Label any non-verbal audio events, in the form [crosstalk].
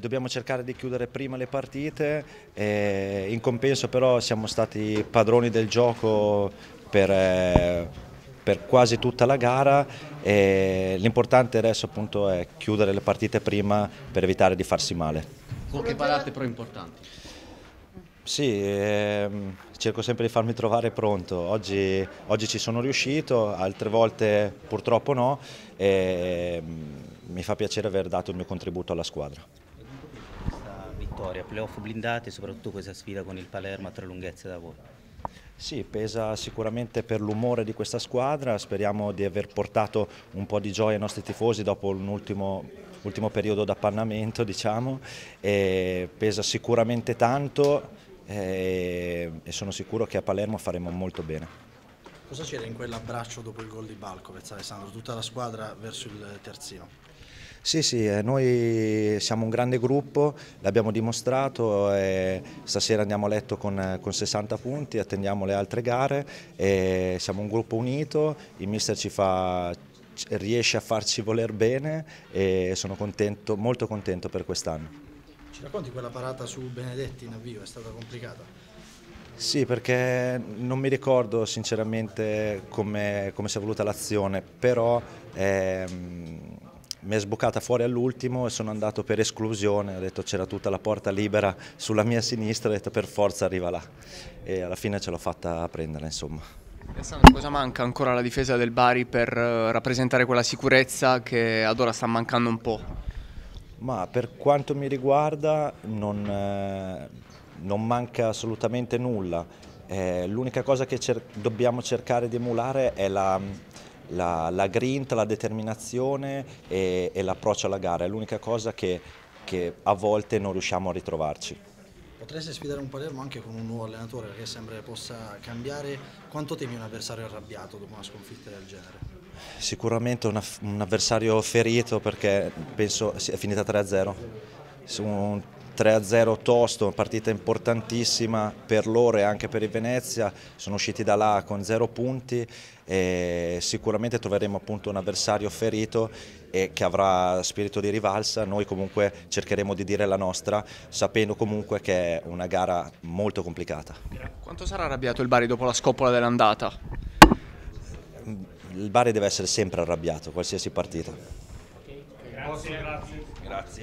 dobbiamo cercare di chiudere prima le partite, in compenso però siamo stati padroni del gioco per, eh, per quasi tutta la gara e l'importante adesso appunto è chiudere le partite prima per evitare di farsi male. Poche parate però importanti. Sì, ehm, cerco sempre di farmi trovare pronto, oggi, oggi, ci sono riuscito, altre volte purtroppo no e ehm, mi fa piacere aver dato il mio contributo alla squadra vittoria, playoff blindati e soprattutto questa sfida con il Palermo a tre lunghezze da voi. Sì, pesa sicuramente per l'umore di questa squadra, speriamo di aver portato un po' di gioia ai nostri tifosi dopo un ultimo, ultimo periodo d'appannamento, [laughs] diciamo, e pesa sicuramente tanto e, e sono sicuro che a Palermo faremo molto bene. Cosa c'era in quell'abbraccio dopo il gol di Balcovez, Alessandro? Tutta la squadra verso il terzino? Sì, sì, eh, noi siamo un grande gruppo, l'abbiamo dimostrato, e stasera andiamo a letto con, con, 60 punti, attendiamo le altre gare, siamo un gruppo unito, il mister ci fa, riesce a farci voler bene e sono contento, molto contento per quest'anno. Ci racconti quella parata su Benedetti in avvio, è stata complicata? Sì, perché non mi ricordo sinceramente come, come si è voluta l'azione, però... Ehm, mi è sboccata fuori all'ultimo e sono andato per esclusione, ho detto c'era tutta la porta libera sulla mia sinistra, ho detto per forza arriva là e alla fine ce l'ho fatta prendere insomma. cosa manca ancora alla difesa del Bari per eh, rappresentare quella sicurezza che ad ora sta mancando un po'? Ma per quanto mi riguarda non, eh, non manca assolutamente nulla, eh, l'unica cosa che cer dobbiamo cercare di emulare è la la, la grinta, la determinazione e, e l'approccio alla gara, è l'unica cosa che, che a volte non riusciamo a ritrovarci. Potreste sfidare un Palermo anche con un nuovo allenatore che sembra possa cambiare. Quanto temi un avversario arrabbiato dopo una sconfitta del genere? Sicuramente un, un avversario ferito perché penso sia finita 3-0 3-0 tosto, una partita importantissima per loro e anche per il Venezia, sono usciti da là con zero punti e sicuramente troveremo appunto un avversario ferito e che avrà spirito di rivalsa, noi comunque cercheremo di dire la nostra sapendo comunque che è una gara molto complicata. Quanto sarà arrabbiato il Bari dopo la scopola dell'andata? Il Bari deve essere sempre arrabbiato, qualsiasi partita. Grazie. Grazie. Grazie.